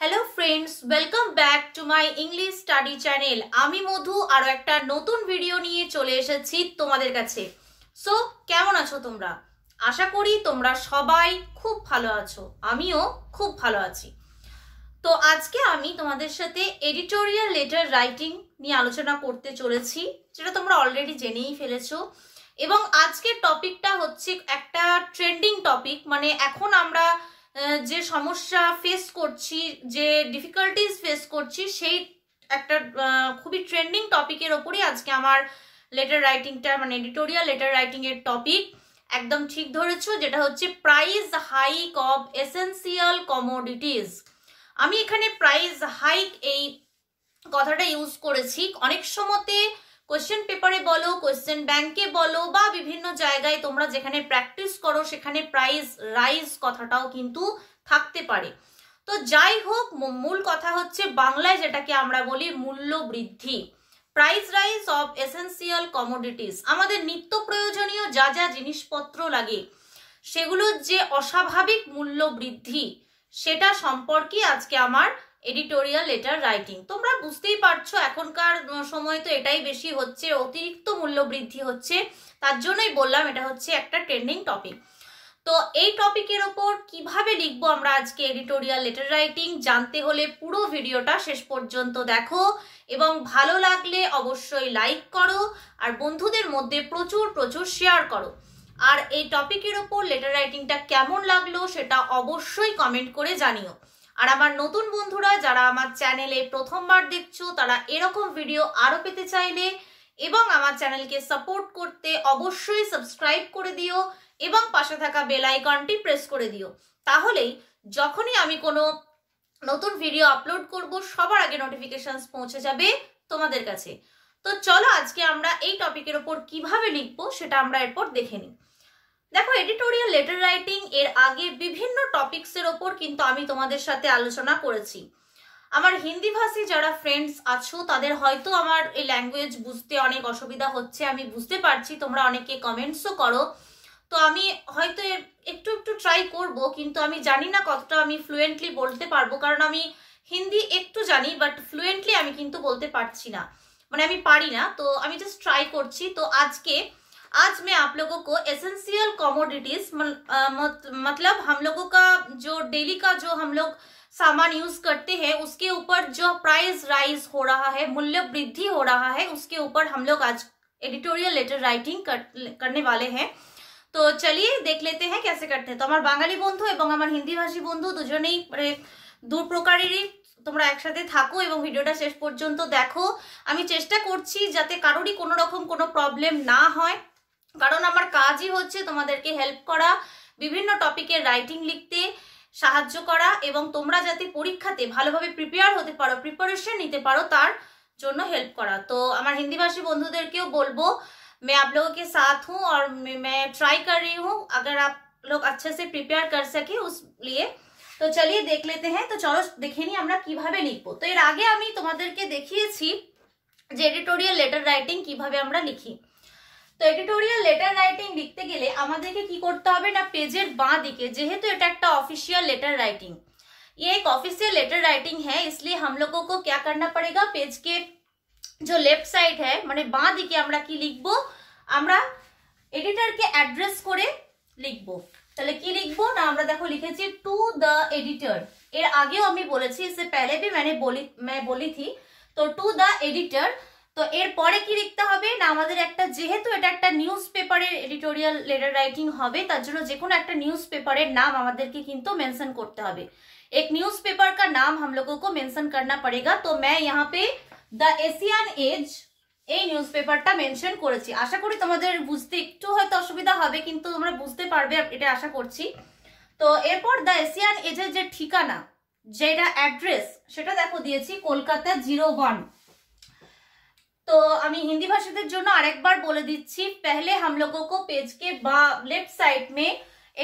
Hello friends welcome back to my English study channel আমি মধু আরও একটা নতুন ভিডিও নিয়ে চলে এসেছি তোমাদের কাছে সো কেমন আছো তোমরা আশা করি তোমরা সবাই খুব ভালো আছো আমিও খুব ভালো আছি তো আজকে আমি তোমাদের সাথে এডিটোরিয়াল লেটার রাইটিং নিয়ে আলোচনা করতে চলেছি যেটা তোমরা অলরেডি জেনেই ফেলেছো এবং আজকের টপিকটা হচ্ছে একটা ট্রেন্ডিং টপিক মানে এখন আমরা যে সমস্যা ফেস করছি যে ডিফিকাল্টিস ফেস করছি সেই একটা খুবই ট্রেন্ডিং টপিকের ওপরই আজকে আমার লেটার রাইটিংটা মানে এডিটোরিয়াল লেটার রাইটিংয়ের টপিক একদম ঠিক ধরেছো যেটা হচ্ছে price hike of essential commodities আমি এখানে প্রাইস হাইক এই কথাটা ইউজ করেছি অনেক সময়তে কোশ্চেন পেপারে বলো কোশ্চেন ব্যাংকে বলো বা বিভিন্ন জায়গায় তোমরা যেখানে প্র্যাকটিস করো সেখানে প্রাইস রাইজ কথাটাও কিন্তু থাকতে পারে তো যাই হোক মূল কথা হচ্ছে বাংলায় যেটাকে আমরা বলি মূল্য বৃদ্ধি price rise of essential commodities আমাদের নিত্য প্রয়োজনীয় যা যা জিনিসপত্র লাগে সেগুলোর যে অস্বাভাবিক মূল্য বৃদ্ধি সেটা সম্পর্কে আজকে আমার এডিটোরিয়াল লেটার রাইটিং তোমরা বুঝতেই পারছো এখনকার সময় তো এটাই বেশি হচ্ছে অতিরিক্ত মূল্য বৃদ্ধি হচ্ছে তার জন্যই বললাম এটা হচ্ছে একটা ট্রেন্ডিং টপিক তো এই টপিকের ওপর কিভাবে লিখবো আমরা আজকে এডিটোরিয়াল লেটার রাইটিং জানতে হলে পুরো ভিডিওটা শেষ পর্যন্ত দেখো এবং ভালো লাগলে অবশ্যই লাইক করো আর বন্ধুদের মধ্যে প্রচুর প্রচুর শেয়ার করো আর এই টপিকের ওপর লেটার রাইটিংটা কেমন লাগলো সেটা অবশ্যই কমেন্ট করে জানিও আর আমার নতুন বন্ধুরা যারা আমার চ্যানেলে প্রথমবার দেখছো তারা এরকম ভিডিও আরও পেতে চাইলে এবং আমার চ্যানেলকে সাপোর্ট করতে অবশ্যই সাবস্ক্রাইব করে দিও এবং পাশে থাকা বেল আইকনটি প্রেস করে দিও তাহলেই যখনই আমি কোনো নতুন ভিডিও আপলোড করব সবার আগে নোটিফিকেশনস পৌঁছে যাবে তোমাদের কাছে তো চলো আজকে আমরা এই টপিকের ওপর কিভাবে লিখবো সেটা আমরা এরপর দেখে নিই দেখো এডিটোরিয়াল লেটার রাইটিং এর আগে বিভিন্ন টপিকসের ওপর কিন্তু আমি তোমাদের সাথে আলোচনা করেছি আমার হিন্দি ভাষী যারা ফ্রেন্ডস আছো তাদের হয়তো আমার এই ল্যাঙ্গুয়েজ বুঝতে অনেক অসুবিধা হচ্ছে আমি বুঝতে পারছি তোমরা অনেকে কমেন্টসও করো তো আমি হয়তো একটু একটু ট্রাই করব কিন্তু আমি জানি না কতটা আমি ফ্লুয়েন্টলি বলতে পারবো কারণ আমি হিন্দি একটু জানি বাট ফ্লুয়েন্টলি আমি কিন্তু বলতে পারছি না মানে আমি পারি না তো আমি জাস্ট ট্রাই করছি তো আজকে आज मैं आप लोगों को एसेंशियल कॉमोडिटीज मतलब हम लोगों का जो डेली का जो हम लोग सामान यूज करते हैं उसके ऊपर जो प्राइस राइज हो रहा है मूल्य वृद्धि हो रहा है उसके ऊपर हम लोग आज एडिटोरियल लेटर राइटिंग कर, करने वाले हैं तो चलिए देख लेते हैं कैसे करते हैं तो हमारे बांगाली बंधु और हिंदी भाषी बंधु दूजने दूर प्रकार तुम्हारा एकसाथे थको भिडियो शेष पर्त तो देखो चेष्टा करते कारो ही कोकम को प्रब्लेम ना কারণ আমার কাজই হচ্ছে তোমাদেরকে হেল্প করা বিভিন্ন টপিকের রাইটিং লিখতে সাহায্য করা এবং তোমরা যাতে পরীক্ষাতে ভালোভাবে প্রিপেয়ার হতে পারো প্রিপারেশন নিতে পারো তার জন্য হেল্প করা তো আমার হিন্দিভাষী বন্ধুদেরকেও বলবো মে आप সাথ के আর हूँ ট্রাই কর রি कर रही हूँ আচ্ছা সে প্রিপেয়ার কর से प्रिपेयर कर তো চলিয়ে দেখ লেতে হ্যাঁ তো চলো দেখে নিই আমরা কিভাবে লিখবো তো এর আগে আমি তোমাদেরকে দেখিয়েছি যে এডিটোরিয়াল লেটার রাইটিং কিভাবে আমরা লিখি তো এডিটোরিয়াল লেটার রাইটিং লিখতে গেলে আমাদেরকে কি করতে হবে না পেজের বাঁ দিকে যেহেতু এটা একটা অফিসিयल লেটার রাইটিং ये এক অফিসিয়াল লেটার রাইটিং হ্যাঁ इसलिए हम लोगों को क्या करना पड़ेगा पेज লেফট সাইড হ্যাঁ মানে বাঁ দিকে আমরা কি লিখব আমরা এডিটরকে অ্যাড্রেস করে লিখব তাহলে কি লিখবো না আমরা দেখো লিখেছি টু দ্য এডিটর এর আগেও আমি বলেছি সে পেলে ভি মানে বলি मैं बोली थी तो टू द তো এরপরে কি লিখতে হবে না আমাদের একটা যেহেতু এটা একটা নিউজ পেপারের এডিটোরিয়াল লেটার রাইটিং হবে তার জন্য যে কোনো একটা নিউজ পেপারের নাম আমাদেরকে কিন্তু মেনশন করতে হবে এক নিউজ পেপার কা নাম হাম लोगों মেনশন मेंशन পড়েগা তো तो দ্য এশিয়ান এজ এই নিউজ পেপারটা মেনশন করেছি আশা করি তোমাদের বুঝতে একটু হয়তো অসুবিধা হবে কিন্তু তোমরা বুঝতে পারবে এটা আশা করছি তো এরপর দ্য এশিয়ান এজের যে ঠিকানা যেটা অ্যাড্রেস সেটা দেখো দিয়েছি কলকাতা জিরো ওয়ান तो আমি হিন্দি ভাষাদের बार बोले दीची पहले हम लोगों को पेज के लेफ्ट साइड में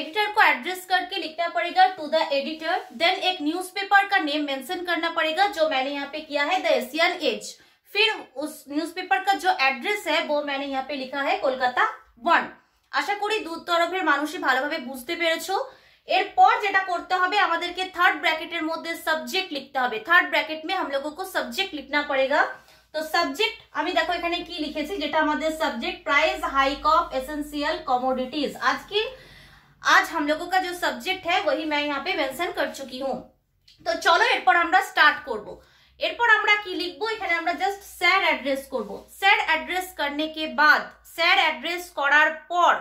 एडिटर को एड्रेस करके लिखना पड़ेगा टू द एडिटर देन एक न्यूज़पेपर का नेम मेंशन करना पड़ेगा जो मैंने यहाँ पे किया है द एशियन एज फिर उस न्यूज़पेपर का जो एड्रेस है वो मैंने यहाँ पे लिखा है कोलकाता वन आशा করি দু তরফের মানুষই ভালোভাবে বুঝতে পেরেছো এরপর যেটা করতে হবে আমাদেরকে থার্ড ব্র্যাকেটের মধ্যে সাবজেক্ট লিখতে হবে में हम लोगों को सब्जेक्ट लिखना पड़ेगा তো সাবজেক্ট আমি দেখো এখানে কি লিখেছি যেটা আমাদের subject price hike of essential commodities आज की आज हम लोगों का जो सब्जेक्ट है वही मैं यहाँ पे मेंशन कर चुकी हूँ তো চলো এরপর আমরা স্টার্ট করব এরপর আমরা কি লিখব এখানে আমরা জাস্ট স্যার অ্যাড্রেস করব স্যার অ্যাড্রেস করনে কে বাদ স্যার অ্যাড্রেস করার পর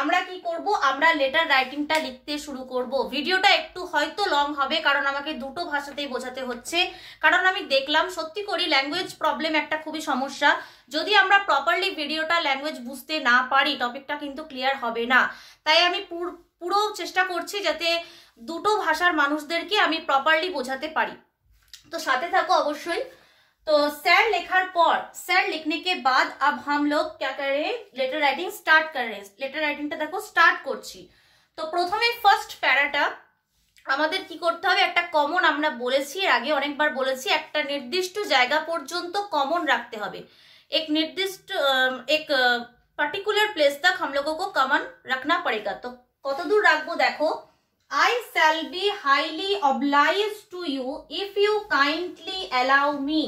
আমরা কি করব আমরা লেটার রাইটিংটা লিখতে শুরু করব ভিডিওটা একটু হয়তো লং হবে কারণ আমাকে দুটো ভাষাতেই বোঝাতে হচ্ছে কারণ আমি দেখলাম সত্যি করি ল্যাঙ্গুয়েজ প্রবলেম একটা খুবই সমস্যা যদি আমরা প্রপারলি ভিডিওটা ল্যাঙ্গুয়েজ বুঝতে না পারি টপিকটা কিন্তু ক্লিয়ার হবে না তাই আমি পুরো চেষ্টা করছি যাতে দুটো ভাষার মানুষদেরকে আমি প্রপারলি বোঝাতে পারি তো সাথে থাকো অবশ্যই तो सैर लिखा पर सैर लिखने के बाद अब हम लोग क्या कर रहे हैं लेटर राइटिंग স্টার্ট कर रहे हैं লেটার राइटिंग দেখো স্টার্ট করছি তো প্রথমে ফার্স্ট প্যারাটা আমাদের কি করতে হবে একটা কমন আমরা বলেছি এর আগে অনেকবার বলেছি একটা নির্দিষ্ট জায়গা পর্যন্ত কমন রাখতে হবে এক নির্দিষ্ট এক পার্টিকুলার প্লেস তাক हम কমন রাখনা পড়েগা তো কত দূর রাখবো দেখো I shall be highly oblige to you if you kindly allow me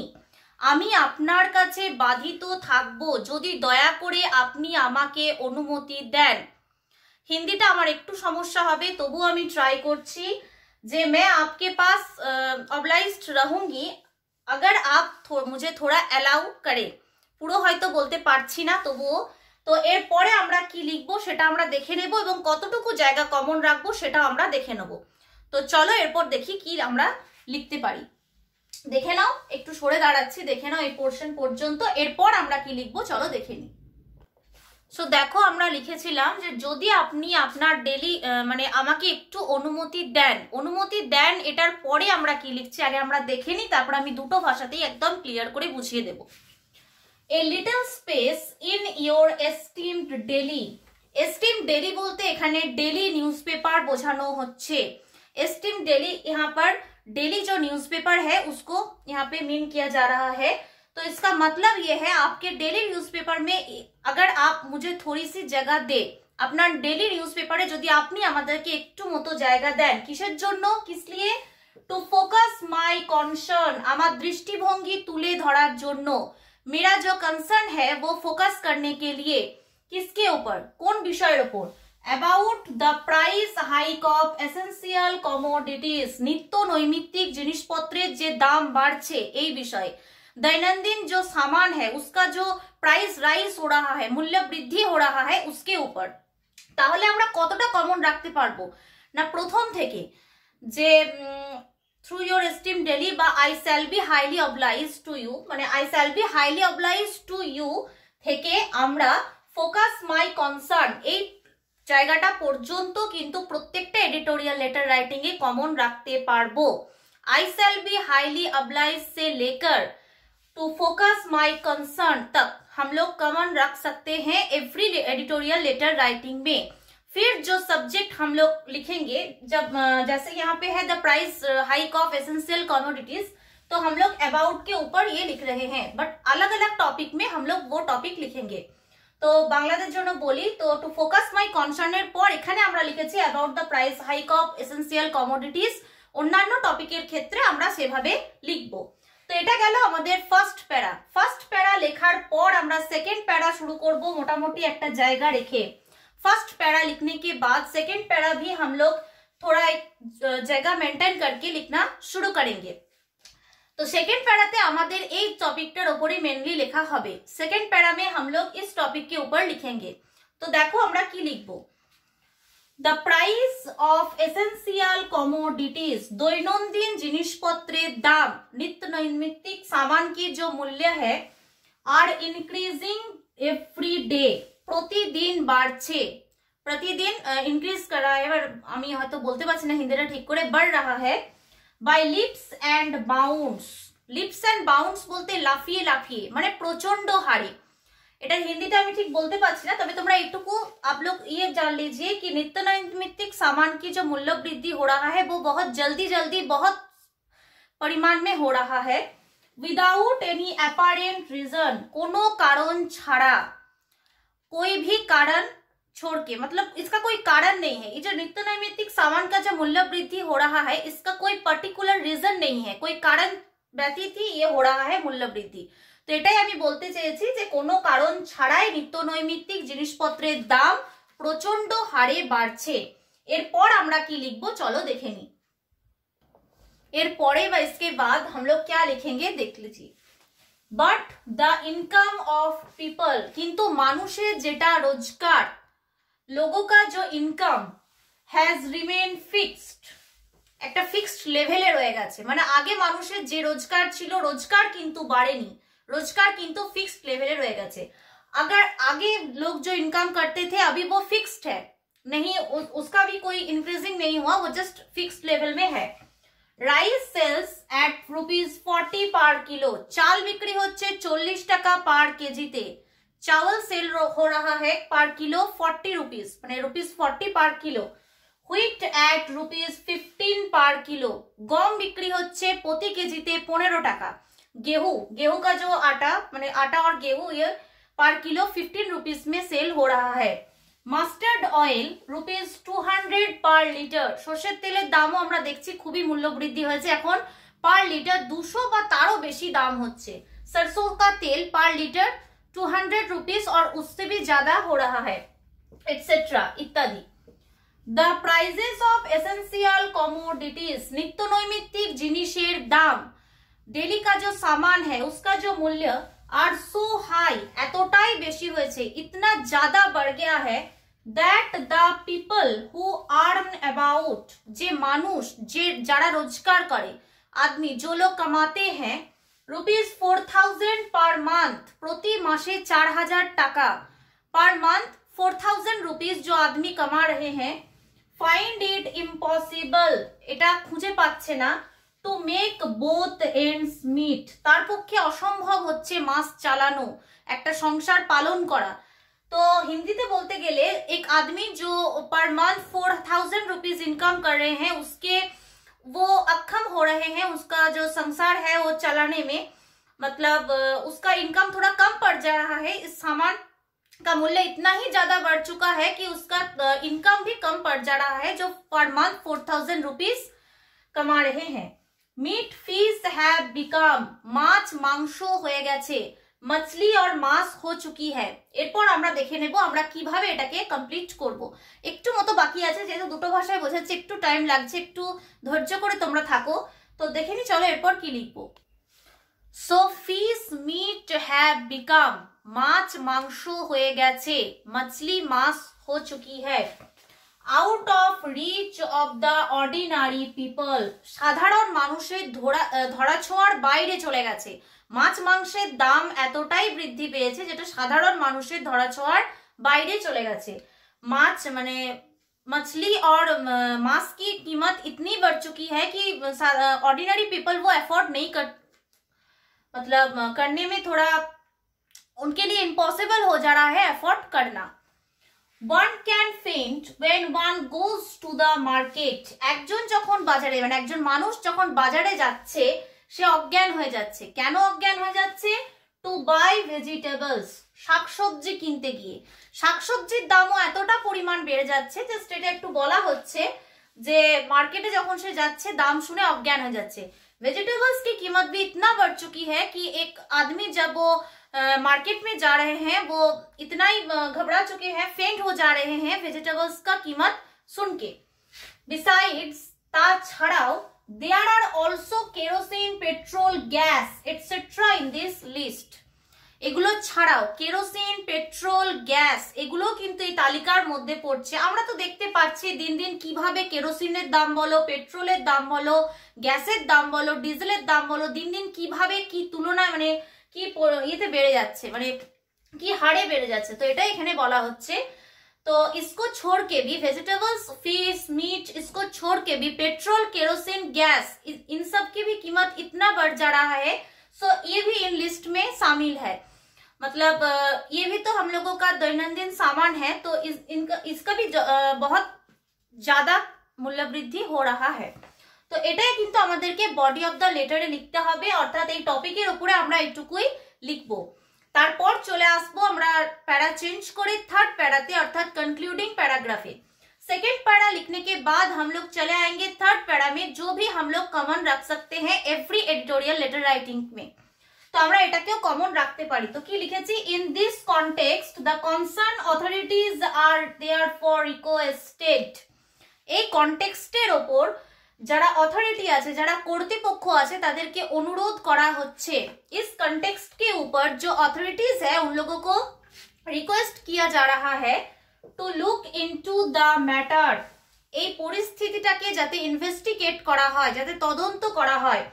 আমি আপনার কাছে বাধিত থাকব যদি দয়া করে আপনি আমাকে অনুমতি দেন হিন্দিটা আমার একটু সমস্যা হবে তবু আমি ট্রাই করছি যে মে আপকে পাস অবলাইজড রহুঙ্গি अगर আপ মুঝে থোড়া অ্যালাউ করে পুরো হয়তো বলতে পারছি না তবুও তো এরপরে আমরা কি লিখব সেটা আমরা দেখে নেব এবং কতটুকু জায়গা কমন রাখবো সেটা আমরা দেখে নেব তো চলো এরপর দেখি কি আমরা লিখতে পারি দেখে নাও একটু সরে দাঁড়াচ্ছি দেখে নাও এই পোর্শন পর্যন্ত এরপর আমরা কি লিখবো চলো দেখে নিই সো দেখো আমরা লিখেছিলাম যে যদি আপনি আপনার ডেলি মানে আমাকে একটু অনুমতি দেন অনুমতি দেন এটার পরে আমরা কি লিখছি আগে আমরা দেখে নিই তারপর আমি দুটো ভাষাতেই একদম ক্লিয়ার করে বুঝিয়ে দেব a little space in your esteemed daily esteem daily বলতে এখানে ডেলি নিউজ পেপার বোঝানো হচ্ছে এস্টিম ডেলি ইহা পর डेली जो न्यूज़पेपर है उसको यहाँ पे मीन किया जा रहा है तो इसका मतलब ये है आपके डेली न्यूज़पेपर में अगर आप मुझे थोड़ी सी जगह दे আপনার ডেলি নিউজ পেপারে যদি আপনি আমাদেরকে একটু মতো জায়গা দেন কিসের জন্য কিসলিয়ে টু ফোকাস মাই কনসার্ন আমার দৃষ্টিভঙ্গি তুলে ধরার জন্য মেরা जो कंसर्न है वो फोकस करने के लिए किसके ऊपर কোন বিষয়ের উপর about the price hike of essential commodities নিত্য নৈমিত্তিক জিনিসপত্রের যে দাম বাড়ছে এই বিষয়ে দৈনন্দিন যে सामान হ্যাঁ उसका প্রাইস রাইস हो रहा है মূল্য বৃদ্ধি हो रहा है उसके তাহলে আমরা কতটা কমন রাখতে পারবো না প্রথম থেকে যে থ্রু ইয়োর এস্টিম ডেলি বা I shall be highly oblige to you মানে I shall be highly oblige to you থেকে আমরা ফোকাস মাই কনসার্ন এই জায়গাটা পর্যন্ত কিন্তু एवरी एडिटोरियल लेटर राइटिंग में फिर जो सब्जेक्ट हम लोग लिखेंगे जब जैसे यहाँ पे है the price hike of essential commodities तो हम लोग अबाउट के ऊपर ये लिख रहे हैं बट अलग अलग टॉपिक में हम लोग वो टॉपिक लिखेंगे তো বাংলাদের জন্য বলি তো টু ফোকাস মাই কনসার্নের পর এখানে আমরা লিখেছি about the price hike of essential commodities অন্যান্য টপিকের ক্ষেত্রে আমরা সেভাবে লিখব তো এটা গেল আমাদের ফার্স্ট প্যারা ফার্স্ট প্যারা লেখার পর আমরা সেকেন্ড প্যারা শুরু করব মোটামুটি একটা জায়গা রেখে ফার্স্ট প্যারা লিখনে কে বাদ সেকেন্ড पैरा भी हम लोग थोड़ा एक जगह मेंटेन करके लिखना शुरू करेंगे তো সেকেন্ড প্যারাতে আমাদের এই টপিকটার ওপরেই মেইনলি লেখা হবে সেকেন্ড প্যারা মে হাম লোগ ইস টপিক কে উপর লিখेंगे तो देखो हमरा की लिखबो the price of essential commodities দৈনন্দিন জিনিসপত্রের দাম নিত্যনৈমিত্তিক सामान की जो मूल्य है आर ইনক্রিজিং এভরি ডে প্রতিদিন বাড়ছে প্রতিদিন ইনক্রিজ করা আমরা তো बोलते पाছিনা হিন্দীটা ঠিক করে বাড় رہا ہے by leaps and bounce leaps and bounce বলতে লাফিয়ে লাফিয়ে মানে প্রচন্ড হারে এটা হিন্দিতে আমি ঠিক বলতে পারছি না তবে তোমरा एकटुकु आप लोग ये जान लीजिए कि नित्य नैमित्तिक सामान की जो मूल्य वृद्धि हो रहा है वो बहुत जल्दी जल्दी बहुत परिमाण में हो रहा है विदाउट एनी অ্যাপারেন্ট রিজন কোনো কারণ ছাড়া कोई भी कारण छोड़ के मतलब इसका कोई कारण नहीं है जो नित्य नैमित्तिक सामान का जो मूल्य वृद्धि हो रहा है इसका कोई पर्टिकुलर रीजन नहीं है कोई कारण व्यती थी ये हो रहा है मूल्य वृद्धि तो यही बोलते चेहरी कारण छाड़ा नित्य नैमित्तिक जिनपतर दाम प्रचंड हारे बढ़े एर पर लिखबो चलो देखे नी एर इसके बाद हम लोग क्या लिखेंगे देख लीजिए but the income of people किंतु मानुषे जेटा रोजगार लोगों का जो ইনকাম হ্যাজ রিমেন ফিক্সড একটা ফিক্সড লেভেলে রয়ে গেছে মানে আগে মানুষের যে রোজগার ছিল রোজগার কিন্তু বাড়েনি रोजगार किंतु फिक्स लेवल रह गए थे अगर आगे लोग जो इनकम करते थे अभी वो फिक्स्ड है नहीं उ, उसका भी कोई इंक्रीजिंग नहीं हुआ वो जस्ट फिक्स लेवल में है rice sells at rupees forty per kilo চাল বিক্রি হচ্ছে চল্লিশ টাকা পার কেজিতে चावल सेल हो रहा है पर किलो फोर्टी रुपीज मैंने rupees forty per kilo wheat at rupees fifteen per kilo গম বিক্রি হচ্ছে প্রতি কেজিতে পনেরো টাকা গেহু গেহু का जो आटा मैंने आटा और गेहूं ये पर किलो फिफ्टीन रुपीज में सेल हो रहा mustard oil rupees two hundred per litre সর্ষের তেলের দামও আমরা দেখছি খুবই মূল্য বৃদ্ধি হয়েছে এখন পার লিটার দুশো বা তারও বেশি দাম হচ্ছে সরসোর তেল per litre two hundred rupees और उससे भी ज्यादा हो रहा है एटसेट्रा इत्यादि the prices of essential commodities नित्य नैमित्तिक जिनिसर दाम डेली का जो सामान है उसका जो मूल्य आर सो हाई एतटाई बेसि इतना ज्यादा बढ़ गया है that the people who earn about जे मानुष जे जरा रोजगार करे आदमी जो लोग कमाते हैं rupees four thousand per month প্রতি মাসে চার हजार টাকা पर मंथ फोर थाउजेंड रुपीज जो आदमी कमा रहे हैं फाइंड इट इम्पसिबल এটা খুঁজে পাচ্ছে না to make both ends meet তার পক্ষে অসম্ভব হচ্ছে মাস চালানো একটা সংসার পালন করা तो हिंदी में बोलते गले एक आदमी जो per month four thousand rupees income कर रहे हैं उसके वो अक्षम हो रहे हैं उसका जो संसार है वो चलाने में मतलब उसका इनकम थोड़ा कम पड़ जा रहा है इस सामान का मूल्य इतना ही ज्यादा बढ़ चुका है कि उसका इनकम भी कम पड़ जा रहा है जो per month four thousand rupees कमा रहे हैं मीट फीस হ্যাভ বিকাম মাছ মাংস হয়ে গেছে মাছলি আর মাস হো চুকি হ্যাঁ এরপর আমরা দেখে নেব আমরা কিভাবে এটাকে কমপ্লিট করব। একটু মতো বাকি আছে যেহেতু দুটো ভাষায় বোঝাচ্ছে একটু টাইম লাগছে একটু ধৈর্য করে তোমরা থাকো তো দেখে নি চলো এরপর কি লিখবো so fish meat have become মাছ মাংস হয়ে গেছে মাছলি মাস হো চুকি হ্যাঁ out of reach of the ordinary people সাধারণ মানুষের ধরা ধরা ছোঁয়ার বাইরে চলে গেছে মাছ মাংসের দাম এতটায় বৃদ্ধি পেয়েছে যেটা সাধারণ মানুষের ধরাছোঁয়ার বাইরে চলে গেছে মাছ মানে মাছলি আর মাছ কি कीमत इतनी बढ़ चुकी है कि ऑर्डिनरी पीपल वो एफर्ट नहीं कर मतलब करने में थोड़ा उनके लिए इंपॉसिबल हो जा रहा है एफर्ट करना one can faint when one goes to the market একজন যখন বাজারে একজন মানুষ যখন বাজারে যাচ্ছে সে অজ্ঞান হয়ে যাচ্ছে কেন অজ্ঞান হয়ে যাচ্ছে টু বাই ভেজিটেবলস শাকসবজি কিনতে গিয়ে শাকসবজির দামও এতটা পরিমাণ বেড়ে যাচ্ছে জাস্ট এটা একটু বলা হচ্ছে যে মার্কেটে যখন সে যাচ্ছে দাম শুনে অজ্ঞান হয়ে যাচ্ছে ভেজিটেবলস কি কিমত भी इतना বড় চুকি है কি এক आदमी जब वो मार्केट में जा रहे हैं वो इतना ही घबरा चुके हैं फेंट हो जा रहे हैं वेजिटेबल्स का कीमत सुन के बिसाइड्स ता छड़ाओ There are also kerosene, petrol, gas, etc. in this list. এগুলো ছাড়াও কেরোসিন পেট্রোল গ্যাস এগুলো কিন্তু এই তালিকার মধ্যে পড়ছে আমরা তো দেখতে পাচ্ছি দিন দিন কিভাবে কেরোসিনের দাম বলো পেট্রোলের দাম বলো গ্যাসের দাম বলো ডিজেলের দাম বলো দিন দিন কিভাবে কি তুলনায় মানে কি ইয়েতে বেড়ে যাচ্ছে মানে কি হারে বেড়ে যাচ্ছে তো এটাই এখানে বলা হচ্ছে तो इसको छोड़ के भी वेजिटेबल्स फिश मीट इसको छोड़ के भी पेट्रोल केरोसिन गैस इन सब की भी कीमत इतना बढ़ जा रहा है सो ये भी इन लिस्ट में शामिल है मतलब ये भी तो हम लोगों का दैनंदिन सामान है तो इस इनका इसका भी बहुत ज्यादा मूल्य वृद्धि हो रहा है तो ये बॉडी ऑफ द लेटर लिखते লেটারে अर्थात হবে অর্থাৎ ऊपर টপিকের উপরে তারপর চলে আসবো আমরা প্যারা চেঞ্জ করে থার্ড প্যড়াতে অর্থাৎ কনক্লুডিং প্যারাগ্রাফে সেকেন্ড প্যারা লিখতে के बाद हम लोग चले आएंगे थर्ड প্যারা में जो भी हम लोग कॉमन रख सकते हैं एवरी एडिटरियल लेटर राइटिंग में तो हमरा এটাকেও কমন রাখতে পারি तो की लिखेছি in this context the concern authorities আর देयरफॉर रिको स्टेट ए कॉन्टेक्स्टের উপর যারা অথরিটি আছে যারা কর্তৃপক্ষ আছে তাদেরকে অনুরোध करा হচ্ছে इस कंटेक्स्ट के ऊपर जो अथॉरिटीज है उन लोगों को रिक्वेस्ट किया जा रहा है to look into the matter এই পরিস্থিতিটাকে যাতে ইনভেস্টিগেট করা হয় যাতে তদন্ত করা হয়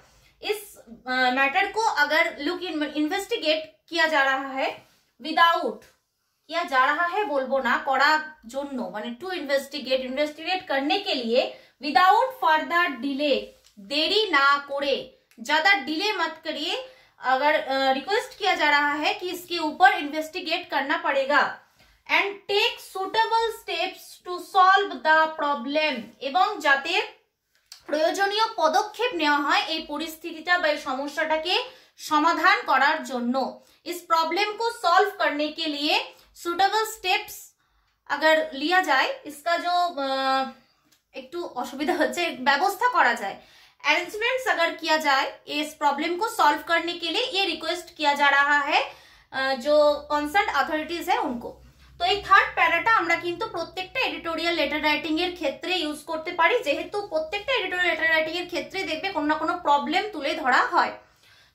इस मैटर को अगर लुक इन्वेस्टिगेट किया जा रहा है विदाउट किया जा रहा है बोलबो ना कड़ा জন্য মানে টু ইনভেস্টিগেট ইনভেস্টিগেট करने के लिए विदाउट फर्दर डिले देरी ना करे ज्यादा डिले मत करिए अगर रिक्वेस्ट किया जा रहा है कि इसके ऊपर इन्वेस्टिगेट करना पड़ेगा and take suitable steps to solve the problem एवं जाते प्रयोजन पदक्षेप ने परिस्थिति समस्या समाधान বা এই इस प्रॉब्लम को सॉल्व करने के लिए सुटेबल स्टेप्स अगर लिया जाए इसका जो आ, একটু অসুবিধা হচ্ছে ব্যবস্থা করা যায় অ্যারেঞ্জমেন্টস আগার কিয়া যায় এস প্রবলেম কো সলভ করনে কে লিয়ে ইয়ে রিকোয়েস্ট কিয়া যা রাহা হ্যায় जो কনসার্ন অথরিটিজ হ্যায় উনকো তো এই থার্ড প্যারাটা আমরা কিন্তু প্রত্যেকটা এডিটোরিয়াল লেটার রাইটিং এর ক্ষেত্রে ইউজ করতে পারি যেহেতু প্রত্যেকটা এডিটোরিয়াল লেটার রাইটিং এর ক্ষেত্রে দেখবে কোনো না কোনো প্রবলেম তুলে ধরা হয়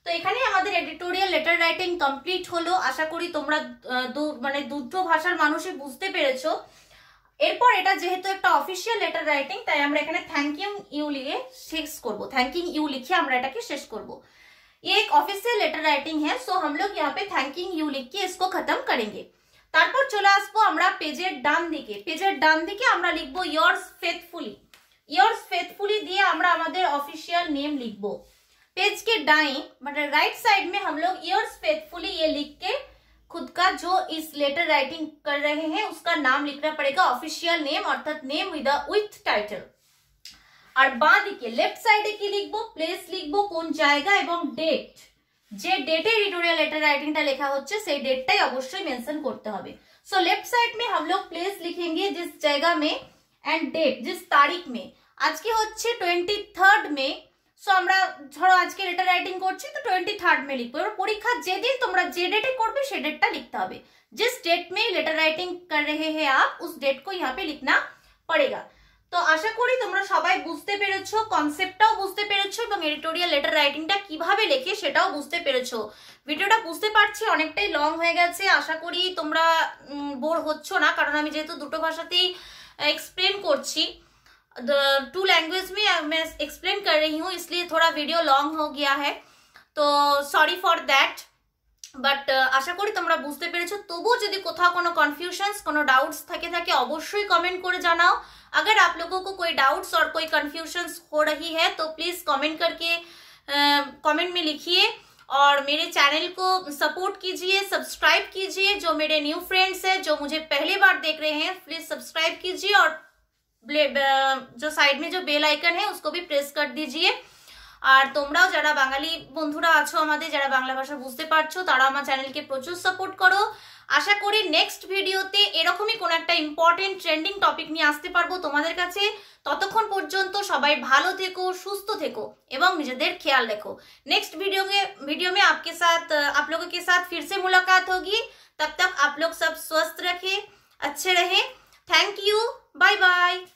তো এখানে আমাদের এডিটোরিয়াল লেটার রাইটিং কমপ্লিট হলো আশা করি তোমরা মানে দুটো ভাষার মানুষই বুঝতে পেরেছো এরপরে এটা যেহেতু একটা অফিশিয়াল লেটার রাইটিং তাই আমরা এখানে থ্যাংক ইউ দিয়ে ফিক্স করব থ্যাঙ্কিং ইউ লিখে আমরা এটাকে শেষ করব ই এক অফিশিয়াল লেটার রাইটিং হ সো हम लोग यहां पे थैंकिंग यू लिख के इसको खत्म करेंगे তারপর চলে আসবো আমরা পেজের ডান দিকে পেজের ডান দিকে আমরা লিখবো ইওরস ফেথফুলি ইওরস ফেথফুলি দিয়ে আমরা আমাদের অফিশিয়াল নেম লিখবো পেজ के दाएं मतलब राइट साइड में हम लोग इওরस फेथफुलि ये लिख के खुद का जो इस लेटर राइटिंग कर रहे हैं उसका नाम लिखना पड़ेगा ऑफिशियल नेम अर्थात नेम विद उइथ टाइटल और बाद দিকে लेफ्ट साइड की लिखबो प्लेस लिखबो कौन जाएगा एवं डेट যে ডেটে এডিটোরিयल लेटर राइटिंगটা লেখা হচ্ছে সেই ডেটটাই অবশ্যই মেনশন করতে হবে सो लेफ्ट साइड में हम लोग प्लेस लिखेंगे जिस जगह में एंड डेट जिस तारीख में आज की হচ্ছে 23 में সো আমরা ধরো আজকে লেটার রাইটিং করছি তো টোয়েন্টি থার্ড মে লিখবো এবার পরীক্ষা যেদিন তোমরা যে ডেটে করবে সে ডেটটা লিখতে হবে যে ডেট মে লেটার রাইটিং कर হে হে আপ উস ডেট কো यहाँ पे लिखना তো আশা করি তোমরা সবাই বুঝতে পেরেছো কনসেপ্টটাও বুঝতে পেরেছো এবং এডিটোরিয়াল লেটার রাইটিংটা কিভাবে লেখে সেটাও বুঝতে পেরেছো ভিডিওটা বুঝতে পারছি অনেকটাই লং হয়ে গেছে আশা করি তোমরা বোর হচ্ছ না কারণ আমি যেহেতু দুটো ভাষাতেই এক্সপ্লেন করছি टू लैंग्वेज में मैं एक्सप्लेन कर रही हूँ इसलिए थोड़ा वीडियो लॉन्ग हो गया है तो सॉरी फॉर दैट बट आशा करी तुम्हारा बुझते पे तबु যদি কোথাও को কনফিউশনস কোনো ডাউটস থাকে থাকে অবশ্যই কমেंट করে अगर आप लोगों को कोई डाउट्स और कोई कन्फ्यूशंस हो रही है तो प्लीज़ कमेंट करके कमेंट में लिखिए और मेरे चैनल को सपोर्ट कीजिए सब्सक्राइब कीजिए जो मेरे न्यू फ्रेंड्स हैं जो मुझे पहली बार देख रहे हैं प्लीज़ सब्सक्राइब कीजिए और বলে যে সাইড মে যে বেল আইকন হসকো ভি প্রেস কর দিজিয়ে আর তোমরাও যারা বাঙালি বন্ধুরা আছো আমাদের যারা বাংলা ভাষা বুঝতে পারছো তারা আমার চ্যানেল কে প্রচুর সাপোর্ট করো আশা করি नेक्स्ट ভিডিওতে এরকমই কোণ একটা ইম্পর্টেন্ট ট্রেন্ডিং টপিক নিয়ে আসতে পারবো তোমাদের কাছে ততক্ষণ পর্যন্ত সবাই ভালো থেকো সুস্থ থেকো এবং নিজেদের খেয়াল লেখো नेक्स्ट ভিডিও কে ভিডিও মে आपके साथ आप लोगों के साथ फिर से मुलाकात होगी तब तक आप लोग सब स्वस्थ रहे अच्छे रहे थैंक यू बाय बाय